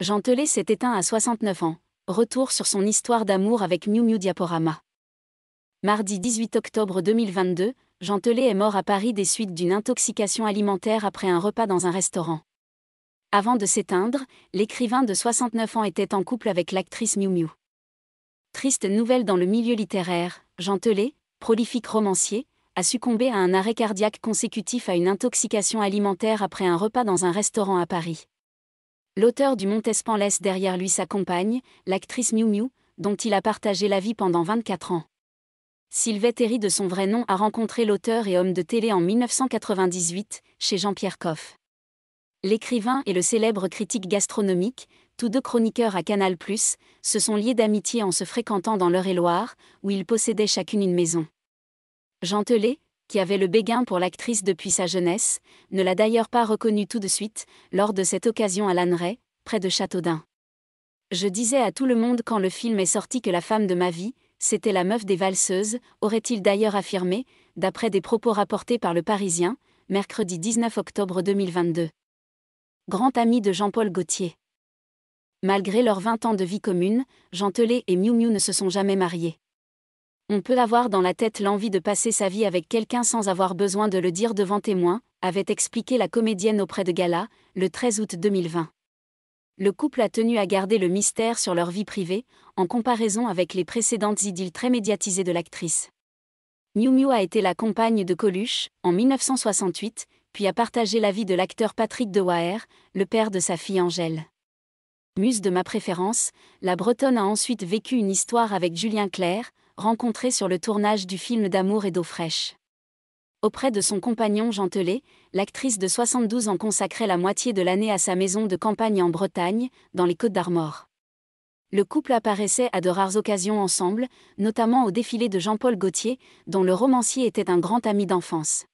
Jean s'est éteint à 69 ans. Retour sur son histoire d'amour avec Miu Miu Diaporama. Mardi 18 octobre 2022, Jean est mort à Paris des suites d'une intoxication alimentaire après un repas dans un restaurant. Avant de s'éteindre, l'écrivain de 69 ans était en couple avec l'actrice Miu Miu. Triste nouvelle dans le milieu littéraire, Jean prolifique romancier, a succombé à un arrêt cardiaque consécutif à une intoxication alimentaire après un repas dans un restaurant à Paris. L'auteur du Montespan laisse derrière lui sa compagne, l'actrice Miu Miu, dont il a partagé la vie pendant 24 ans. Sylvette Terry de son vrai nom a rencontré l'auteur et homme de télé en 1998, chez Jean-Pierre Coff. L'écrivain et le célèbre critique gastronomique, tous deux chroniqueurs à Canal+, se sont liés d'amitié en se fréquentant dans l'Eure-et-Loire, où ils possédaient chacune une maison. Jean qui avait le béguin pour l'actrice depuis sa jeunesse, ne l'a d'ailleurs pas reconnue tout de suite, lors de cette occasion à l'Anneray, près de Châteaudun. Je disais à tout le monde quand le film est sorti que la femme de ma vie, c'était la meuf des valseuses, aurait-il d'ailleurs affirmé, d'après des propos rapportés par le Parisien, mercredi 19 octobre 2022. Grand ami de Jean-Paul Gaultier. Malgré leurs 20 ans de vie commune, Jean et Miu Miu ne se sont jamais mariés. On peut avoir dans la tête l'envie de passer sa vie avec quelqu'un sans avoir besoin de le dire devant témoin, avait expliqué la comédienne auprès de Gala, le 13 août 2020. Le couple a tenu à garder le mystère sur leur vie privée, en comparaison avec les précédentes idylles très médiatisées de l'actrice. Miu a été la compagne de Coluche, en 1968, puis a partagé la vie de l'acteur Patrick Dewaer, le père de sa fille Angèle. Muse de ma préférence, la Bretonne a ensuite vécu une histoire avec Julien Clerc, Rencontrée sur le tournage du film d'amour et d'eau fraîche. Auprès de son compagnon Jean Telet, l'actrice de 72 ans consacrait la moitié de l'année à sa maison de campagne en Bretagne, dans les Côtes d'Armor. Le couple apparaissait à de rares occasions ensemble, notamment au défilé de Jean-Paul Gaultier, dont le romancier était un grand ami d'enfance.